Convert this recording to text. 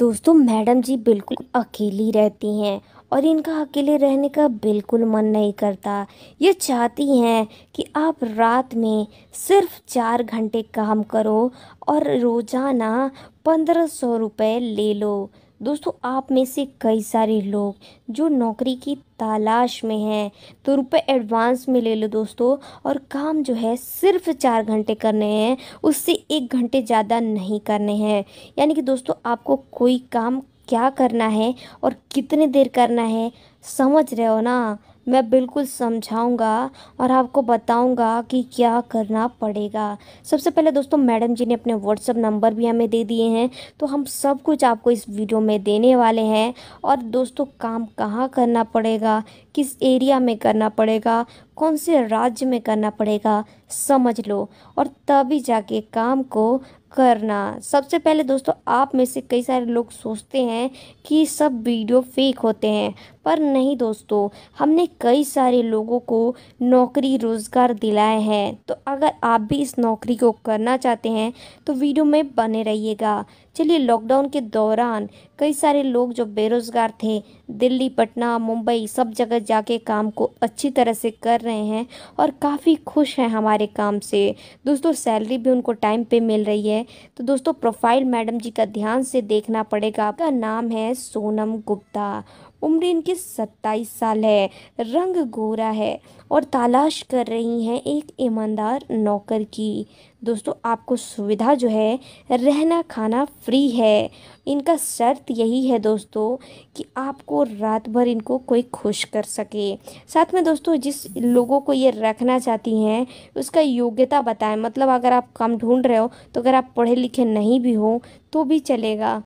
दोस्तों मैडम जी बिल्कुल अकेली रहती हैं और इनका अकेले रहने का बिल्कुल मन नहीं करता ये चाहती हैं कि आप रात में सिर्फ चार घंटे काम करो और रोज़ाना पंद्रह सौ रुपये ले लो दोस्तों आप में से कई सारे लोग जो नौकरी की तलाश में हैं तो रुपए एडवांस में ले लो दोस्तों और काम जो है सिर्फ चार घंटे करने हैं उससे एक घंटे ज़्यादा नहीं करने हैं यानी कि दोस्तों आपको कोई काम क्या करना है और कितनी देर करना है समझ रहे हो ना मैं बिल्कुल समझाऊंगा और आपको बताऊंगा कि क्या करना पड़ेगा सबसे पहले दोस्तों मैडम जी ने अपने व्हाट्सअप नंबर भी हमें दे दिए हैं तो हम सब कुछ आपको इस वीडियो में देने वाले हैं और दोस्तों काम कहाँ करना पड़ेगा किस एरिया में करना पड़ेगा कौन से राज्य में करना पड़ेगा समझ लो और तभी जाके काम को करना सबसे पहले दोस्तों आप में से कई सारे लोग सोचते हैं कि सब वीडियो फेक होते हैं पर नहीं दोस्तों हमने कई सारे लोगों को नौकरी रोज़गार दिलाए हैं तो अगर आप भी इस नौकरी को करना चाहते हैं तो वीडियो में बने रहिएगा चलिए लॉकडाउन के दौरान कई सारे लोग जो बेरोज़गार थे दिल्ली पटना मुंबई सब जगह जाके काम को अच्छी तरह से कर रहे हैं और काफ़ी खुश हैं हमारे सारे काम से दोस्तों सैलरी भी उनको टाइम पे मिल रही है तो दोस्तों प्रोफाइल मैडम जी का ध्यान से देखना पड़ेगा आपका नाम है सोनम गुप्ता उम्र इनकी सत्ताईस साल है रंग गोरा है और तलाश कर रही हैं एक ईमानदार नौकर की दोस्तों आपको सुविधा जो है रहना खाना फ्री है इनका शर्त यही है दोस्तों कि आपको रात भर इनको कोई खुश कर सके साथ में दोस्तों जिस लोगों को ये रखना चाहती हैं उसका योग्यता बताएं मतलब अगर आप कम ढूंढ रहे हो तो अगर आप पढ़े लिखे नहीं भी हो तो भी चलेगा